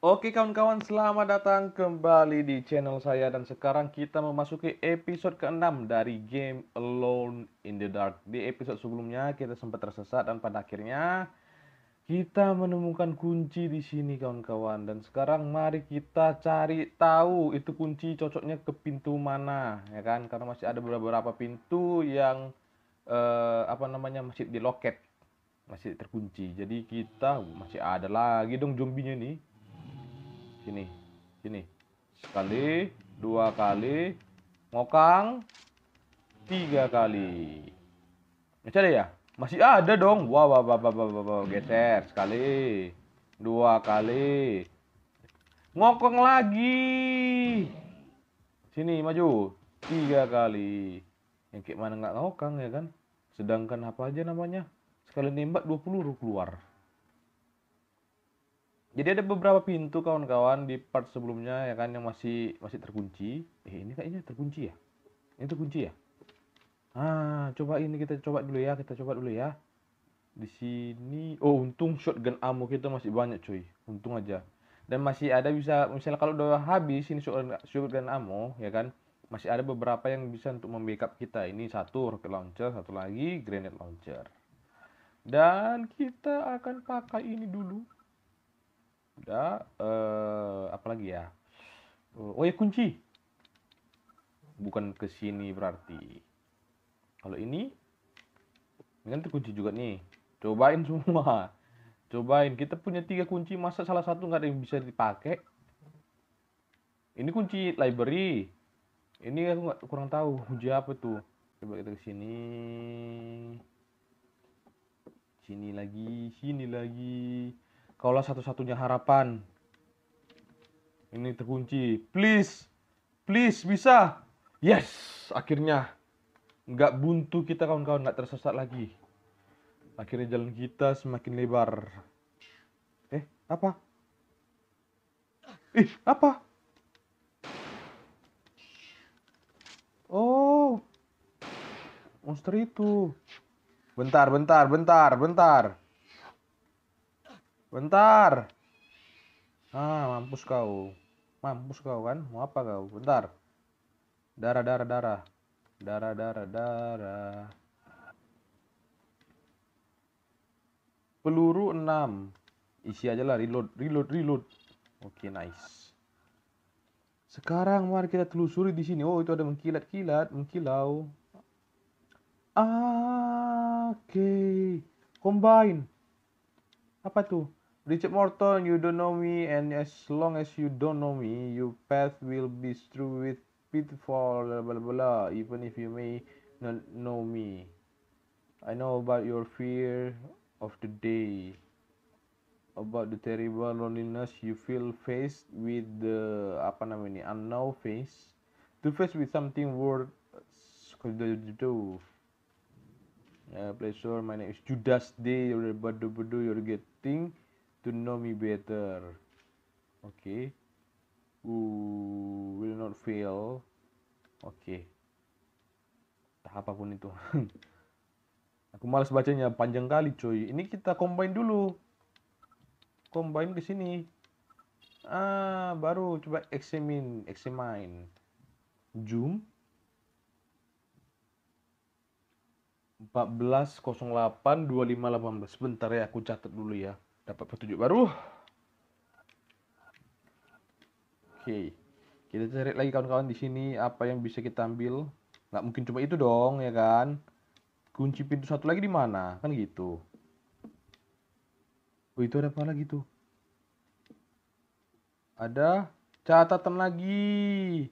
Oke kawan-kawan, selamat datang kembali di channel saya dan sekarang kita memasuki episode ke-6 dari game Alone in the Dark. Di episode sebelumnya kita sempat tersesat dan pada akhirnya kita menemukan kunci di sini kawan-kawan dan sekarang mari kita cari tahu itu kunci cocoknya ke pintu mana ya kan karena masih ada beberapa pintu yang eh, apa namanya masih di loket masih terkunci jadi kita masih ada lagi dong zombinya nih sini sini sekali dua kali ngokang tiga kali masih ada ya masih ada dong wah wah wah wah wah, wah, wah. geser sekali dua kali ngokong lagi sini maju tiga kali yang kayak mana nggak ngokang ya kan sedangkan apa aja namanya sekali nembak dua 20 keluar jadi ada beberapa pintu kawan-kawan di part sebelumnya ya kan yang masih masih terkunci eh ini kayaknya terkunci ya ini terkunci ya ah coba ini kita coba dulu ya kita coba dulu ya di sini oh untung shotgun ammo kita masih banyak cuy untung aja dan masih ada bisa misalnya kalau udah habis ini shotgun, shotgun ammo ya kan masih ada beberapa yang bisa untuk membackup kita ini satu rocket launcher satu lagi grenade launcher dan kita akan pakai ini dulu udah eh lagi ya oh ya kunci bukan ke sini berarti kalau ini ini kan terkunci juga nih cobain semua cobain kita punya tiga kunci masa salah satu nggak ada yang bisa dipakai ini kunci library ini aku nggak kurang tahu kunci apa tuh coba kita ke sini sini lagi sini lagi Kaulah satu-satunya harapan. Ini terkunci. Please. Please bisa. Yes, akhirnya nggak buntu kita kawan-kawan, nggak tersesat lagi. Akhirnya jalan kita semakin lebar. Eh, apa? Ih, apa? Oh, monster itu. Bentar, bentar, bentar, bentar. Bentar. Ah, mampus kau. Mampus kau kan? Mau apa kau? Bentar. Darah, darah, darah. Darah, darah, darah. Peluru 6. Isi aja lah. Reload, reload, reload. Oke, okay, nice. Sekarang mari kita telusuri di sini. Oh, itu ada mengkilat-kilat, mengkilau. Ah, Oke. Okay. Combine. Apa tuh? Richard Morton, you don't know me, and as long as you don't know me, your path will be strewn with pitfall, blah, blah, blah, even if you may not know me. I know about your fear of the day, about the terrible loneliness you feel faced with the apa namanya unknown face, to face with something worth could do. Uh, pleasure, my name is Judas Day, you're about to do, you're getting to know me better okay who will not fail oke okay. tahap apapun itu aku males bacanya panjang kali coy ini kita combine dulu combine ke sini ah baru coba examine examine zoom 1408 sebentar ya aku catat dulu ya dapat petunjuk baru oke kita cari lagi kawan-kawan di sini apa yang bisa kita ambil nggak mungkin cuma itu dong ya kan kunci pintu satu lagi di mana kan gitu oh itu ada apa lagi tuh ada catatan lagi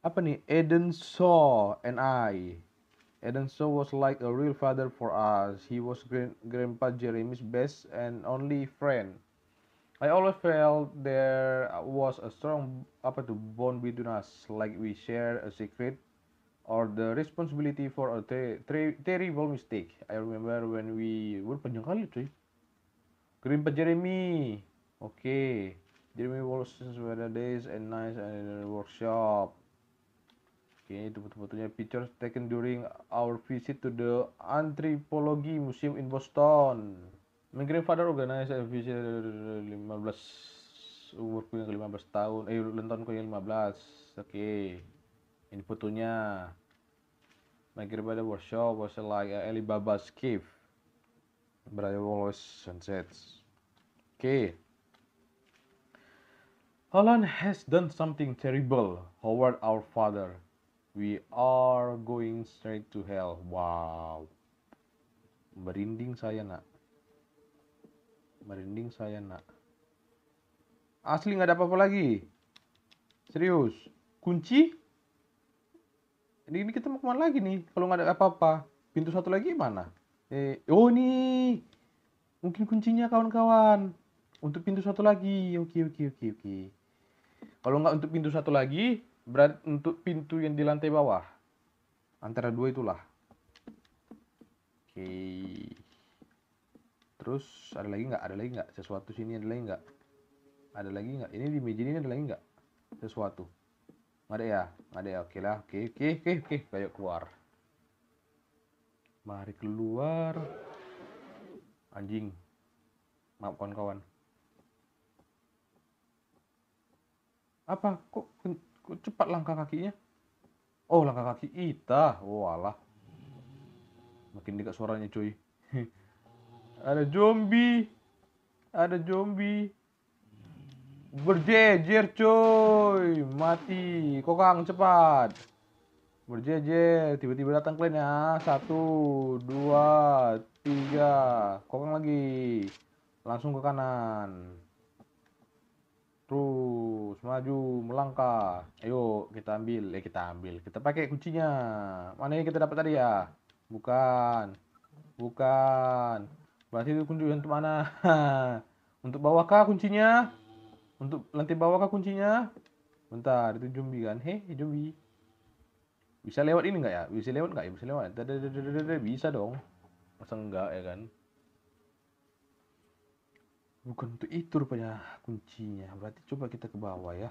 apa nih Eden Saw I. Edenso was like a real father for us. He was Grandpa Jeremy's best and only friend. I always felt there was a strong apa to bond between us, like we share a secret or the responsibility for a ter- ter- terrible mistake. I remember when we were panjang kali cuy. Grandpa Jeremy, okay. Jeremy was since the days and nights in the workshop. Oke, itu betul-betulnya pictures taken during our visit to the Anthropology Museum in Boston. My grandfather organized a visit 15 umurku yang 15 tahun, eh lentonku yang 15. Oke. Ini fotonya. My grandfather workshop was like Alibaba's cave. Berada Wallace sunsets. Oke. Holland has done something terrible, Howard our father. We are going straight to hell. Wow. Merinding saya nak. Merinding saya nak. Asli nggak ada apa-apa lagi. Serius. Kunci? Ini, ini kita mau kemana lagi nih? Kalau nggak ada apa-apa. Pintu satu lagi mana? Eh, oh nih. Mungkin kuncinya kawan-kawan. Untuk pintu satu lagi. Oke, oke, oke, oke. Kalau nggak untuk pintu satu lagi, berat untuk pintu yang di lantai bawah antara dua itulah oke okay. terus ada lagi nggak ada lagi nggak sesuatu sini ada lagi nggak ada lagi nggak ini di meja ini ada lagi nggak sesuatu nggak ada ya nggak ada ya oke lah oke oke oke oke kayak keluar mari keluar anjing maaf kawan-kawan apa kok Kok cepat langkah kakinya? Oh, langkah kaki Ita. Walah. Oh, Makin dekat suaranya, cuy. Ada zombie. Ada zombie. Berjejer, cuy. Mati. Kokang, cepat. Berjejer. Tiba-tiba datang kalian ya. Satu, dua, tiga. Kokang lagi. Langsung ke kanan terus maju melangkah ayo kita ambil eh kita ambil kita pakai kuncinya mana yang kita dapat tadi ya bukan bukan berarti itu kunci untuk mana untuk bawah kah kuncinya untuk lantai bawah kah kuncinya bentar itu zombie kan hei eh, zombie bisa lewat ini enggak ya bisa lewat enggak ya bisa lewat bisa dong masa enggak ya kan bukan untuk itu rupanya kuncinya berarti coba kita ke bawah ya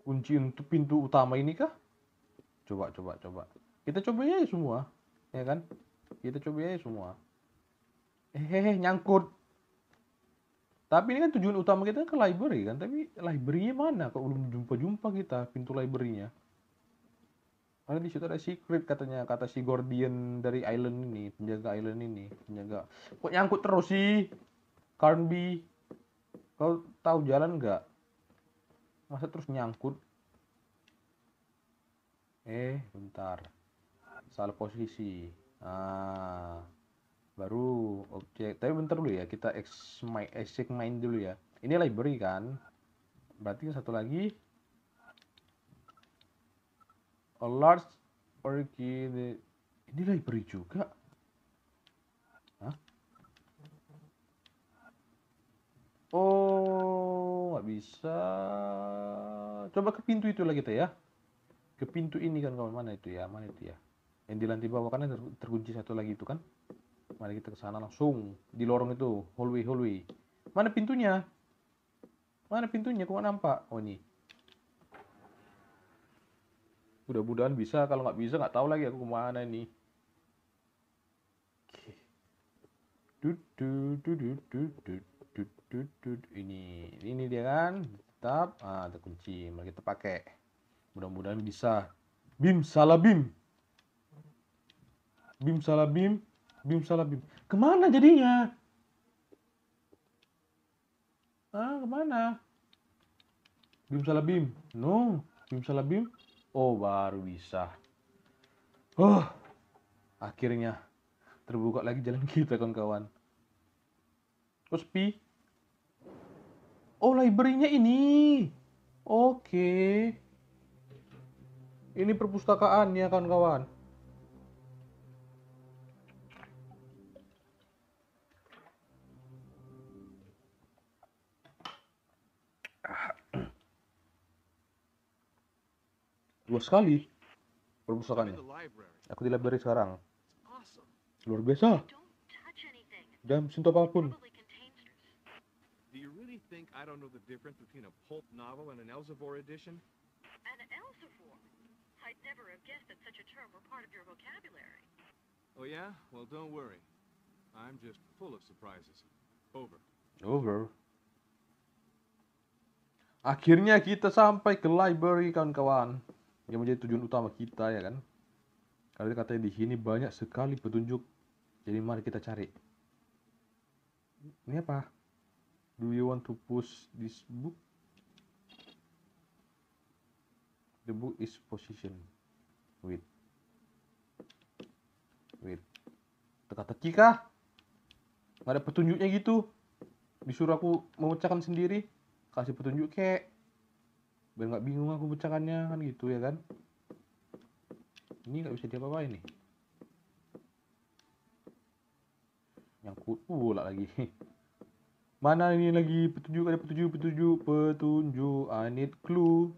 kunci untuk pintu utama ini kah coba coba coba kita coba ya semua ya kan kita coba ya semua hehehe eh, nyangkut tapi ini kan tujuan utama kita kan ke library kan tapi library mana kok belum jumpa-jumpa kita pintu library-nya karena di situ ada secret katanya kata si Guardian dari island ini penjaga island ini penjaga kok nyangkut terus sih Carnby kau tahu jalan nggak masa terus nyangkut eh bentar salah posisi ah baru objek tapi bentar dulu ya kita ex my exit main dulu ya ini library kan berarti satu lagi a large orchid ini library juga nggak bisa coba ke pintu itu lah teh ya ke pintu ini kan kawan mana itu ya mana itu ya yang di lantai bawah kan terkunci satu lagi itu kan mari kita ke sana langsung di lorong itu hallway hallway mana pintunya mana pintunya kok nampak oh ini mudah-mudahan bisa kalau nggak bisa nggak tahu lagi aku kemana nih oke okay. du, du, du, ini ini dia kan tetap ah kunci. mari kita pakai mudah-mudahan bisa bim salah bim bim salah bim bim salah bim kemana jadinya ah kemana bim salah bim no bim salah bim oh baru bisa oh akhirnya terbuka lagi jalan kita kawan-kawan Oh, -kawan. Oh, library-nya ini. Oke. Okay. Ini ya, kawan-kawan. Luas sekali perpustakaannya. Aku di library sekarang. Luar biasa. Jangan sentuh apapun. Do you really think I don't know the difference between a pulp novel and an Elzevor edition? An Elzevor? I'd never have guessed that such a term were part of your vocabulary. Oh yeah? Well, don't worry. I'm just full of surprises. Over. Over. Akhirnya kita sampai ke library kawan-kawan. Yang menjadi tujuan utama kita ya kan. Karena katanya di sini banyak sekali petunjuk. Jadi mari kita cari. Ini apa? Do you want to push this book? The book is positioned with with teka-teki kah? Gak ada petunjuknya gitu. Disuruh aku memecahkan sendiri. Kasih petunjuk kek. Biar nggak bingung aku pecahkannya kan gitu ya kan. Ini nggak bisa diapa ini nih. Nyangkut pula lagi. Mana ini lagi petunjuk ada petunjuk petunjuk petunjuk I need clue.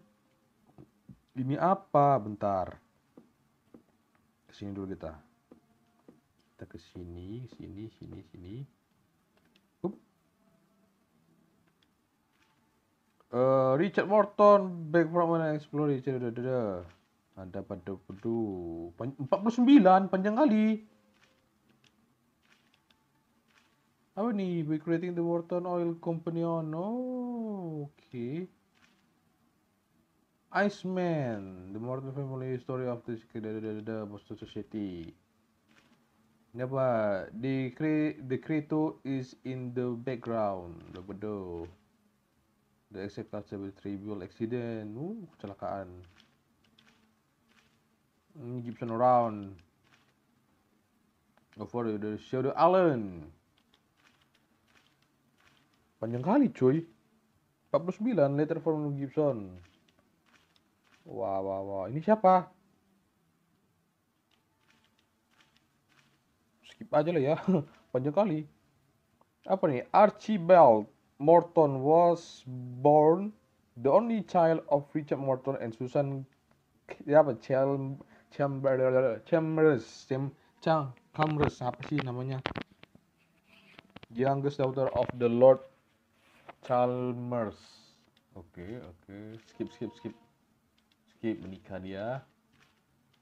Ini apa? Bentar. Kesini dulu kita. Kita kesini, sini, sini, sini. Up. Uh, Richard Morton back from an explorer Richard ada pada pedu 49 panjang kali Apa nih? We creating the Wharton Oil Company on... Oh, oke. Okay. Iceman, the Wharton family story of the da Boston Society. Ini apa? The cre the crypto is in the background. the Bedo. The exact cause trivial accident. Uh, kecelakaan. Gibson around. Over the show the island. Panjang kali cuy. 49 letter from Gibson. Wah, wah, wah. Ini siapa? Skip aja lah ya. Panjang kali. Apa nih? Archibald Morton was born the only child of Richard Morton and Susan ya apa Chambers Chambers Chambers apa sih namanya? Youngest daughter of the Lord Chalmers. Oke, okay, oke. Skip, skip, skip. Skip menikah dia.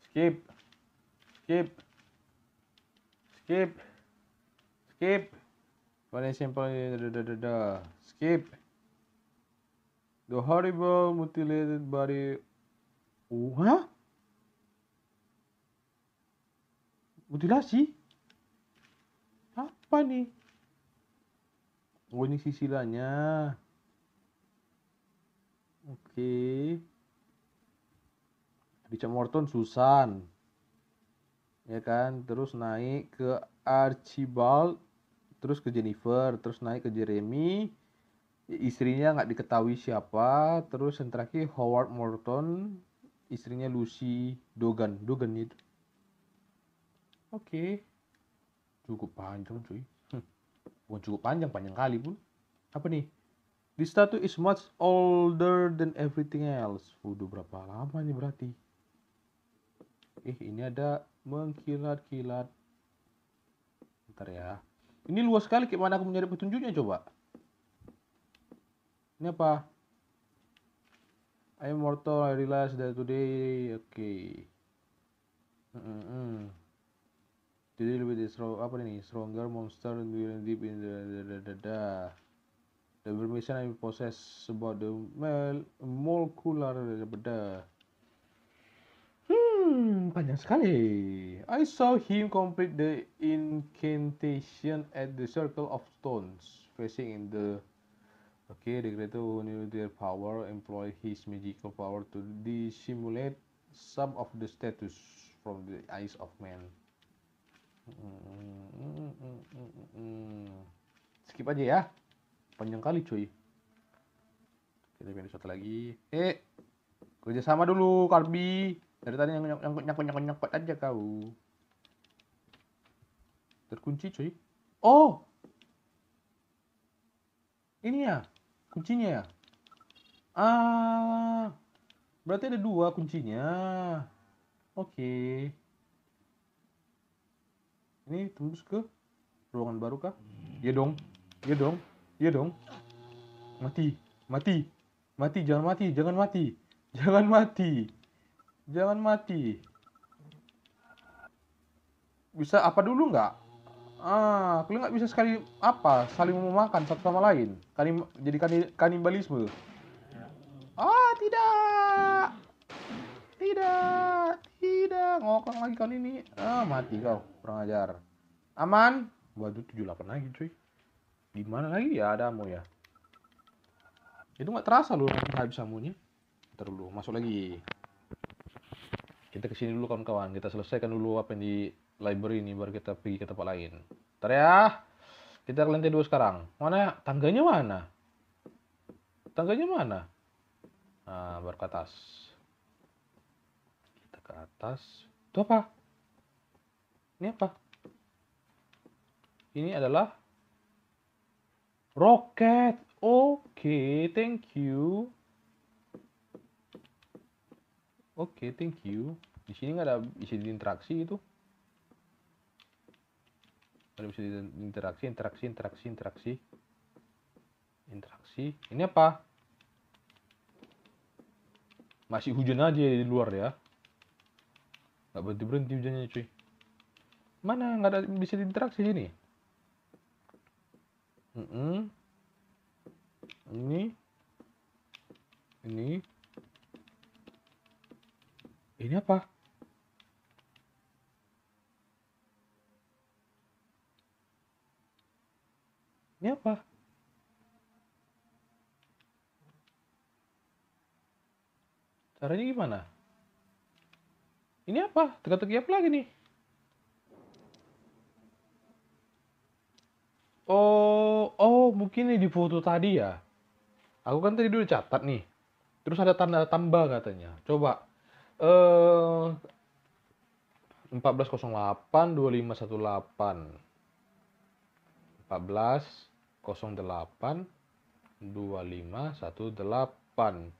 Skip. Skip. Skip. Skip. Paling simple da Skip. The horrible mutilated body. Oh, huh? Mutilasi? Apa nih? oh ini sisi lainnya. oke okay. Richard Morton Susan ya kan terus naik ke Archibald terus ke Jennifer terus naik ke Jeremy istrinya nggak diketahui siapa terus yang terakhir Howard Morton istrinya Lucy Dogan Dogan itu oke okay. cukup panjang cuy bukan cukup panjang panjang kali pun apa nih this statue is much older than everything else udah berapa lama nih berarti eh ini ada mengkilat-kilat ntar ya ini luas sekali gimana aku mencari petunjuknya coba ini apa I am mortal I realize that today oke okay. mm -mm jadi lebih di strong apa ini stronger monster buried deep in the the the the, the. the information I possess about the mel molecular the hmm panjang sekali I saw him complete the incantation at the circle of stones facing in the Okay, the creator who knew their power employed his magical power to dissimulate some of the status from the eyes of man. Skip aja ya. Panjang kali cuy. Kita pilih satu lagi. Eh, kerja sama dulu Karbi. Dari tadi yang nyangkut nyangkut nyangkut nyangkut aja kau. Terkunci cuy. Oh, ini ya kuncinya ya. Ah, berarti ada dua kuncinya. Oke. Okay ini tembus ke ruangan baru kah ya dong iya dong iya dong mati mati mati jangan mati jangan mati jangan mati jangan mati bisa apa dulu nggak ah kalian nggak bisa sekali apa saling memakan satu sama lain kanim jadi kanibalisme ah tidak tidak, tidak. Ngokong lagi kali ini. Ah, mati kau, kurang ajar. Aman. Waduh, 78 lagi cuy. Di mana lagi ya ada mu ya? Itu nggak terasa loh habis amunya. Terlalu masuk lagi. Kita kesini dulu kawan-kawan. Kita selesaikan dulu apa yang di library ini baru kita pergi ke tempat lain. Ntar ya. Kita ke lantai dua sekarang. Mana? Tangganya mana? Tangganya mana? Nah, baru ke atas ke atas. Itu apa? Ini apa? Ini adalah roket. Oke, okay, thank you. Oke, okay, thank you. Di sini nggak ada bisa interaksi itu. Ada bisa interaksi, interaksi, interaksi, interaksi, interaksi. Ini apa? Masih hujan aja di luar ya. Gak berhenti berhenti hujannya cuy. Mana nggak ada bisa diinteraksi sini? Mm -mm. Ini, ini, ini apa? Ini apa? Caranya gimana? Ini apa? Teka-teki apa lagi nih? Oh, oh mungkin ini di foto tadi ya. Aku kan tadi dulu catat nih. Terus ada tanda tambah katanya. Coba. Eh 1408 2518. 1408 2518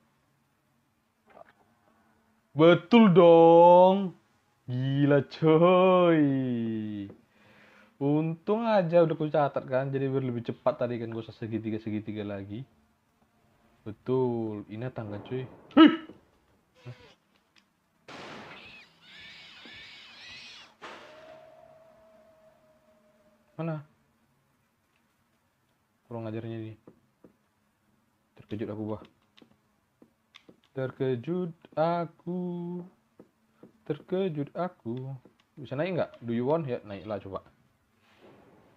Betul dong. Gila coy. Untung aja udah ku catat kan. Jadi biar lebih cepat tadi kan gue usah segitiga-segitiga lagi. Betul. Ini tangga cuy. Mana? Kurang ajarnya ini. Terkejut aku bah. Terkejut aku. Terkejut aku. Bisa naik nggak? Do you want? Ya, naiklah coba.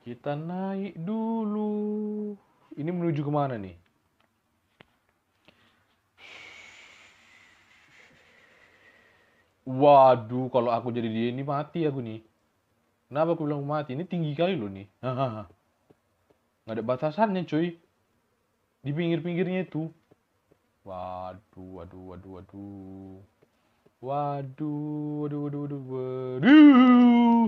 Kita naik dulu. Ini menuju kemana nih? Waduh, kalau aku jadi dia ini mati aku nih. Kenapa aku bilang mati? Ini tinggi kali loh nih. Nggak ada batasannya cuy. Di pinggir-pinggirnya itu. Waduh, waduh, waduh, waduh. Waduh, waduh, waduh, waduh, waduh.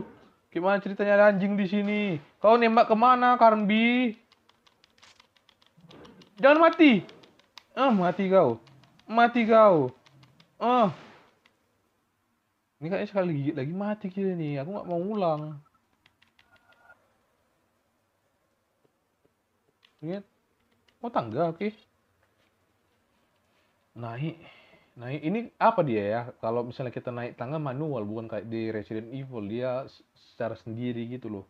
Gimana ceritanya ada anjing di sini? Kau nembak kemana, Karmbi? Jangan mati. Ah, mati kau. Mati kau. Ah. Ini kayaknya sekali gigit lagi mati kita waduh, Aku nggak mau ulang. Lihat. Oh tangga, oke. Okay naik naik ini apa dia ya kalau misalnya kita naik tangga manual bukan kayak di Resident Evil dia secara sendiri gitu loh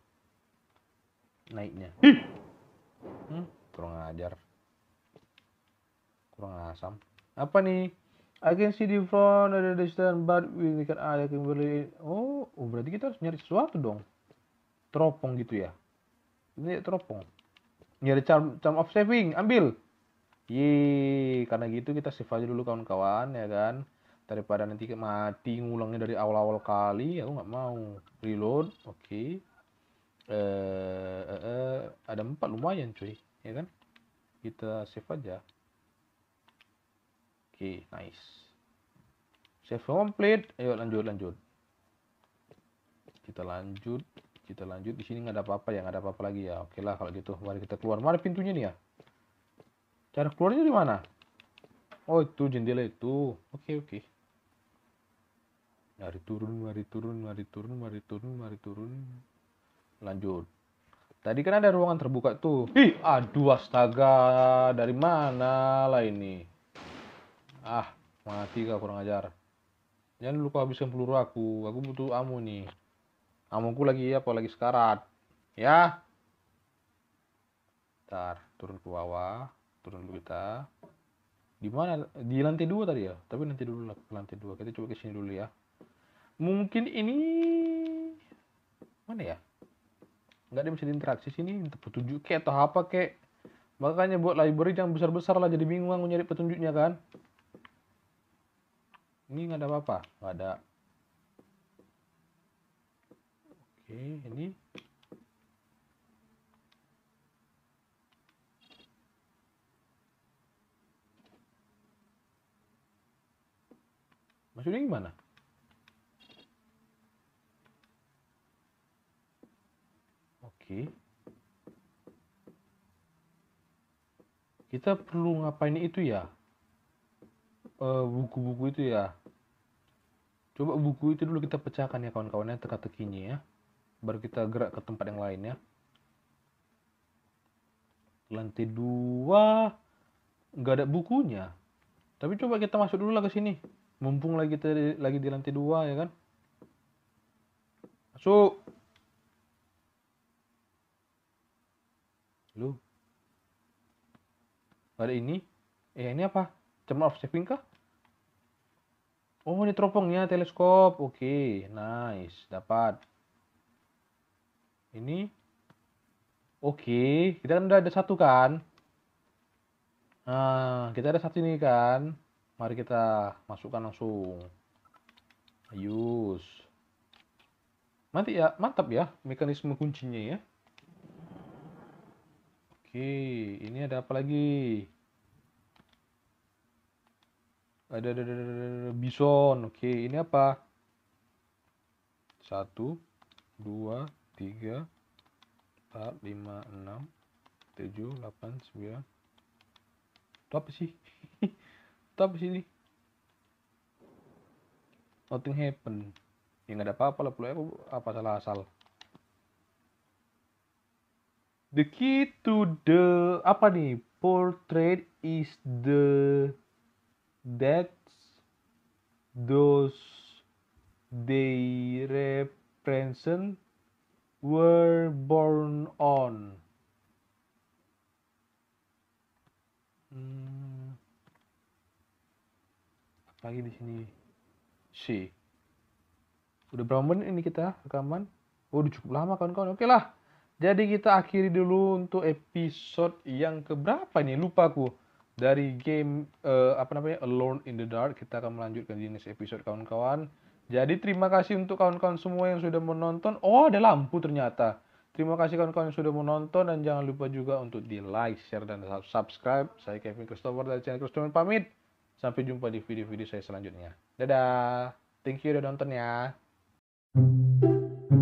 naiknya hmm, kurang ajar kurang asam apa nih I can see the front ada the stand but we can ada Kimberly oh, oh berarti kita harus nyari sesuatu dong teropong gitu ya ini teropong nyari charm, charm of saving ambil ye karena gitu kita save aja dulu kawan-kawan ya kan daripada nanti mati ngulangnya dari awal-awal kali aku nggak mau reload oke okay. eh uh, uh, ada empat lumayan cuy ya kan kita save aja oke okay, nice save complete ayo lanjut lanjut kita lanjut kita lanjut di sini nggak ada apa-apa ya nggak ada apa-apa lagi ya oke okay lah kalau gitu mari kita keluar Mari pintunya nih ya cara keluarnya di mana Oh itu jendela itu. Oke okay, oke. Okay. Mari turun, mari turun, mari turun, mari turun, mari turun. Lanjut. Tadi kan ada ruangan terbuka tuh. Ih, aduh astaga, dari mana lah ini? Ah, mati gak kurang ajar. Jangan lupa habiskan peluru aku. Aku butuh amu nih. Amuku lagi apa lagi sekarat. Ya. Ntar turun ke bawah, turun ke kita di mana di lantai dua tadi ya tapi nanti dulu lah ke lantai dua kita coba ke dulu ya mungkin ini mana ya nggak ada bisa diinteraksi sini untuk petunjuk kayak atau apa kayak makanya buat library yang besar besar lah jadi bingung aku nyari petunjuknya kan ini nggak ada apa-apa nggak ada oke ini Maksudnya gimana? Oke. Kita perlu ngapain itu ya? Eh, buku-buku e, itu ya. Coba buku itu dulu kita pecahkan ya kawan-kawannya teka-tekinya ya. Baru kita gerak ke tempat yang lain ya. Lantai dua nggak ada bukunya. Tapi coba kita masuk dulu lah ke sini mumpung lagi kita di, lagi di lantai dua ya kan masuk lu ada ini eh ini apa cuma of saving kah oh ini teropongnya teleskop oke okay, nice dapat ini oke okay. kita kan udah ada satu kan nah kita ada satu ini kan mari kita masukkan langsung use mantap ya mantap ya mekanisme kuncinya ya oke ini ada apa lagi ada, ada, ada, ada bison oke ini apa satu dua tiga empat lima enam tujuh delapan sembilan itu apa sih Stop sini. Nothing happen. Ya nggak ada apa-apa lah. pula apa salah asal. The key to the apa nih? Portrait is the that those they represent were born on. Hmm lagi di sini C udah berapa menit ini kita rekaman oh, udah cukup lama kawan-kawan oke lah jadi kita akhiri dulu untuk episode yang keberapa nih lupa aku dari game uh, apa namanya Alone in the Dark kita akan melanjutkan jenis episode kawan-kawan jadi terima kasih untuk kawan-kawan semua yang sudah menonton oh ada lampu ternyata Terima kasih kawan-kawan yang sudah menonton dan jangan lupa juga untuk di like, share, dan subscribe. Saya Kevin Christopher dari channel Christopher pamit. Sampai jumpa di video-video saya selanjutnya. Dadah. Thank you udah nonton ya. thank you